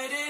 fighting.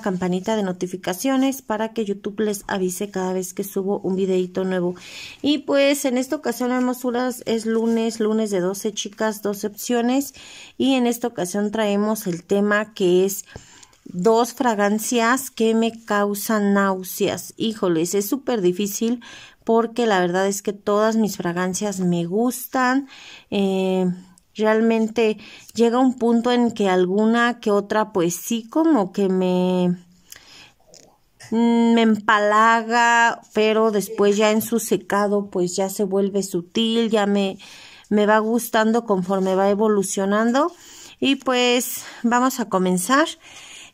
campanita de notificaciones para que YouTube les avise cada vez que subo un videito nuevo. Y pues en esta ocasión, hermosuras, es lunes, lunes de 12 chicas, 12 opciones. Y en esta ocasión traemos el tema que es dos fragancias que me causan náuseas. Híjoles, es súper difícil porque la verdad es que todas mis fragancias me gustan. Eh, realmente llega un punto en que alguna que otra pues sí como que me mm, me empalaga, pero después ya en su secado pues ya se vuelve sutil, ya me me va gustando conforme va evolucionando y pues vamos a comenzar.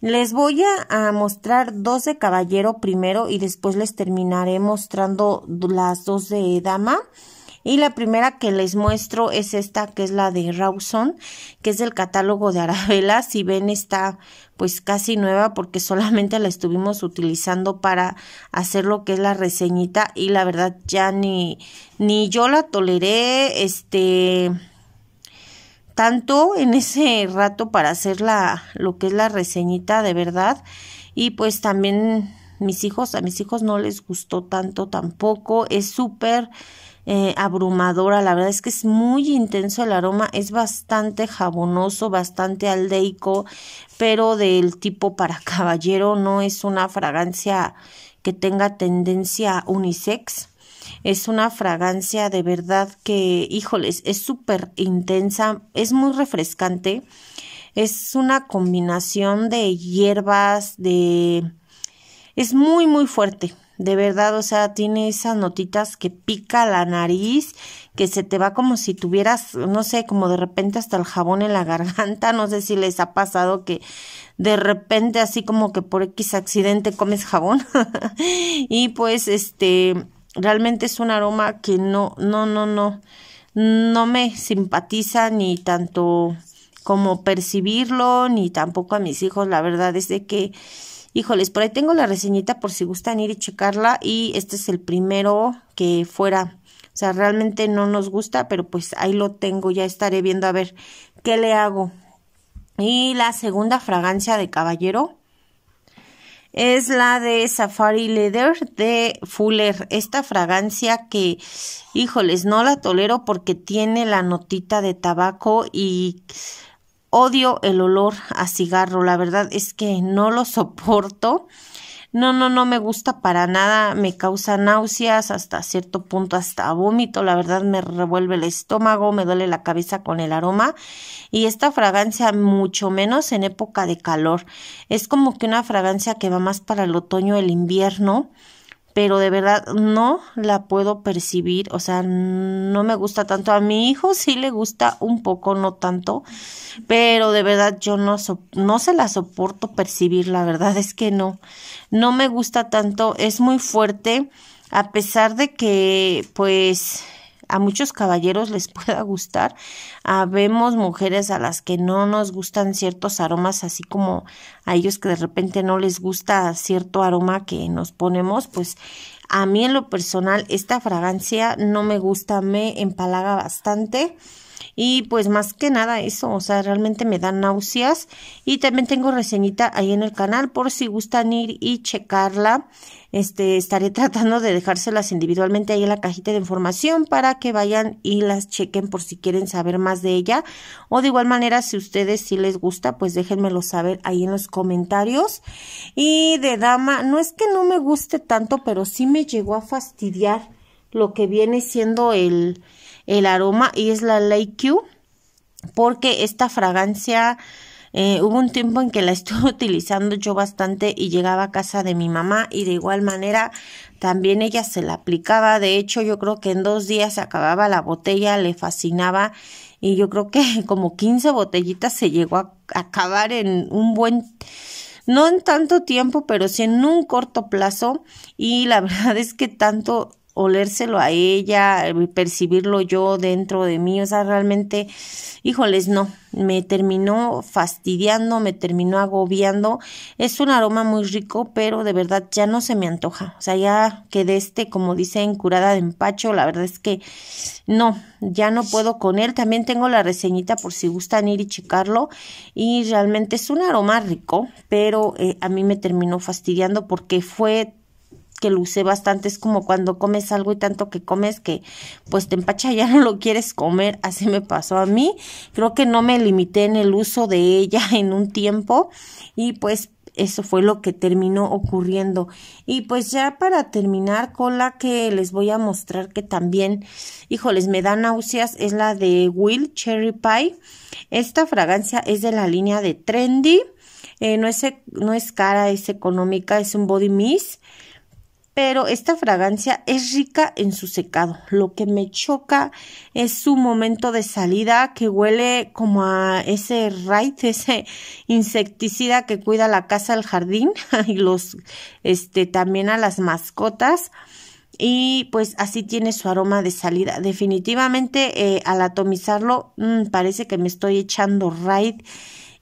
Les voy a, mostrar dos de caballero primero y después les terminaré mostrando las dos de dama. Y la primera que les muestro es esta, que es la de Rawson, que es del catálogo de Arabella. Si ven, está pues casi nueva porque solamente la estuvimos utilizando para hacer lo que es la reseñita y la verdad ya ni, ni yo la toleré, este tanto en ese rato para hacer la lo que es la reseñita de verdad y pues también mis hijos a mis hijos no les gustó tanto tampoco es súper eh, abrumadora, la verdad es que es muy intenso el aroma, es bastante jabonoso, bastante aldeico, pero del tipo para caballero, no es una fragancia que tenga tendencia unisex. Es una fragancia de verdad que, híjoles, es súper intensa, es muy refrescante. Es una combinación de hierbas, de... Es muy, muy fuerte de verdad, o sea, tiene esas notitas que pica la nariz, que se te va como si tuvieras, no sé, como de repente hasta el jabón en la garganta, no sé si les ha pasado que de repente así como que por X accidente comes jabón. y pues este, realmente es un aroma que no, no, no, no, no me simpatiza ni tanto como percibirlo, ni tampoco a mis hijos, la verdad es de que Híjoles, por ahí tengo la reseñita por si gustan ir y checarla y este es el primero que fuera. O sea, realmente no nos gusta, pero pues ahí lo tengo, ya estaré viendo a ver qué le hago. Y la segunda fragancia de caballero es la de Safari Leather de Fuller. Esta fragancia que, híjoles, no la tolero porque tiene la notita de tabaco y Odio el olor a cigarro, la verdad es que no lo soporto. No, no, no me gusta para nada, me causa náuseas hasta cierto punto, hasta vómito, la verdad me revuelve el estómago, me duele la cabeza con el aroma y esta fragancia mucho menos en época de calor. Es como que una fragancia que va más para el otoño, el invierno pero de verdad no la puedo percibir, o sea, no me gusta tanto. A mi hijo sí le gusta un poco, no tanto, pero de verdad yo no, no se la soporto percibir, la verdad es que no, no me gusta tanto, es muy fuerte, a pesar de que pues a muchos caballeros les pueda gustar. Ah, vemos mujeres a las que no nos gustan ciertos aromas, así como a ellos que de repente no les gusta cierto aroma que nos ponemos, pues a mí en lo personal esta fragancia no me gusta, me empalaga bastante. Y pues más que nada eso, o sea, realmente me dan náuseas. Y también tengo reseñita ahí en el canal por si gustan ir y checarla. Este, estaré tratando de dejárselas individualmente ahí en la cajita de información para que vayan y las chequen por si quieren saber más de ella. O de igual manera, si ustedes sí les gusta, pues déjenmelo saber ahí en los comentarios. Y de dama, no es que no me guste tanto, pero sí me llegó a fastidiar lo que viene siendo el, el aroma y es la Ley Q porque esta fragancia eh, hubo un tiempo en que la estuve utilizando yo bastante y llegaba a casa de mi mamá y de igual manera también ella se la aplicaba. De hecho, yo creo que en dos días se acababa la botella, le fascinaba y yo creo que como 15 botellitas se llegó a acabar en un buen no en tanto tiempo, pero sí en un corto plazo y la verdad es que tanto olérselo a ella, eh, percibirlo yo dentro de mí, o sea, realmente, híjoles, no, me terminó fastidiando, me terminó agobiando. Es un aroma muy rico, pero de verdad ya no se me antoja. O sea, ya quedé este, como dicen, curada de empacho. La verdad es que no, ya no puedo con él. También tengo la reseñita por si gustan ir y checarlo. Y realmente es un aroma rico, pero eh, a mí me terminó fastidiando porque fue que lo usé bastante, es como cuando comes algo y tanto que comes que pues te empacha ya no lo quieres comer, así me pasó a mí. Creo que no me limité en el uso de ella en un tiempo y pues eso fue lo que terminó ocurriendo. Y pues ya para terminar con la que les voy a mostrar que también, híjoles, me da náuseas, es la de Will Cherry Pie. Esta fragancia es de la línea de Trendy. Eh, no, es, no es cara, es económica, es un body mist pero esta fragancia es rica en su secado. Lo que me choca es su momento de salida que huele como a ese raid, ese insecticida que cuida la casa, el jardín y los, este, también a las mascotas. Y pues así tiene su aroma de salida. Definitivamente eh, al atomizarlo mm, parece que me estoy echando raid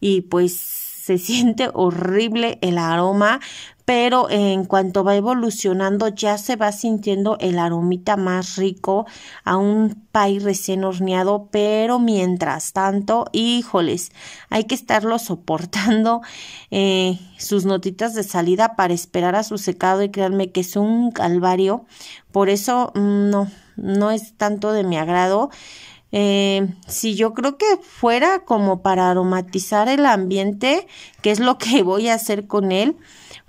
y pues se siente horrible el aroma, pero en cuanto va evolucionando ya se va sintiendo el aromita más rico a un pay recién horneado, pero mientras tanto, híjoles, hay que estarlo soportando eh, sus notitas de salida para esperar a su secado y créanme que es un calvario, por eso mm, no, no es tanto de mi agrado. Eh, si yo creo que fuera como para aromatizar el ambiente, que es lo que voy a hacer con él,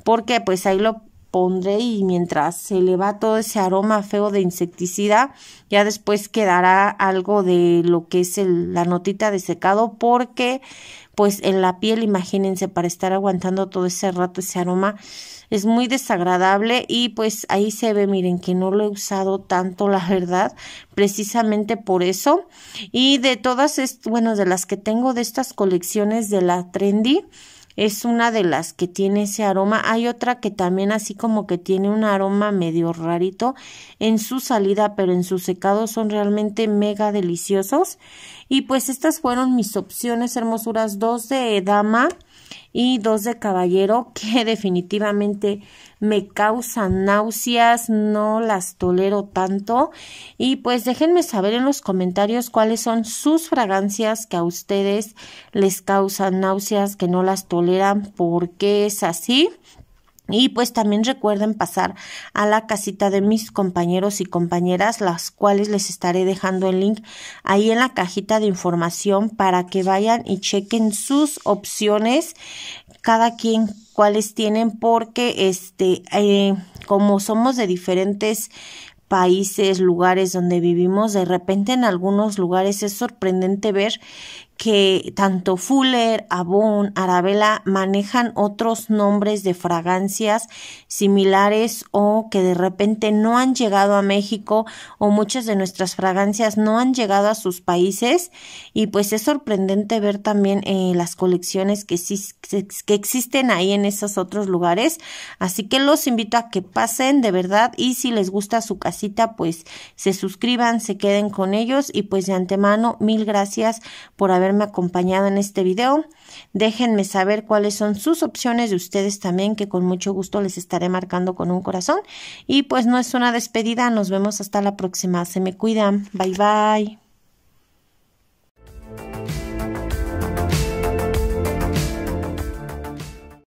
porque pues ahí lo pondré y mientras se le va todo ese aroma feo de insecticida, ya después quedará algo de lo que es la notita de secado porque pues en la piel, imagínense, para estar aguantando todo ese rato ese aroma, es muy desagradable y pues ahí se ve, miren que no lo he usado tanto, la verdad, precisamente por eso. Y de todas, bueno, de las que tengo de estas colecciones de la Trendy, es una de las que tiene ese aroma. Hay otra que también así como que tiene un aroma medio rarito en su salida, pero en su secado son realmente mega deliciosos. Y pues estas fueron mis opciones hermosuras, dos de dama y dos de caballero que definitivamente me causan náuseas, no las tolero tanto. Y pues déjenme saber en los comentarios cuáles son sus fragancias que a ustedes les causan náuseas, que no las toleran, por qué es así. Y pues también recuerden pasar a la casita de mis compañeros y compañeras, las cuales les estaré dejando el link ahí en la cajita de información para que vayan y chequen sus opciones, cada quien cuáles tienen, porque este, eh, como somos de diferentes países, lugares donde vivimos, de repente en algunos lugares es sorprendente ver que tanto Fuller, Avon, Arabella manejan otros nombres de fragancias similares o que de repente no han llegado a México o muchas de nuestras fragancias no han llegado a sus países y pues es sorprendente ver también eh, las colecciones que, que existen ahí en esos otros lugares así que los invito a que pasen de verdad y si les gusta su casita pues se suscriban se queden con ellos y pues de antemano mil gracias por haber acompañado en este video. Déjenme saber cuáles son sus opciones de ustedes también, que con mucho gusto les estaré marcando con un corazón. Y pues no es una despedida, nos vemos hasta la próxima. Se me cuidan. Bye bye.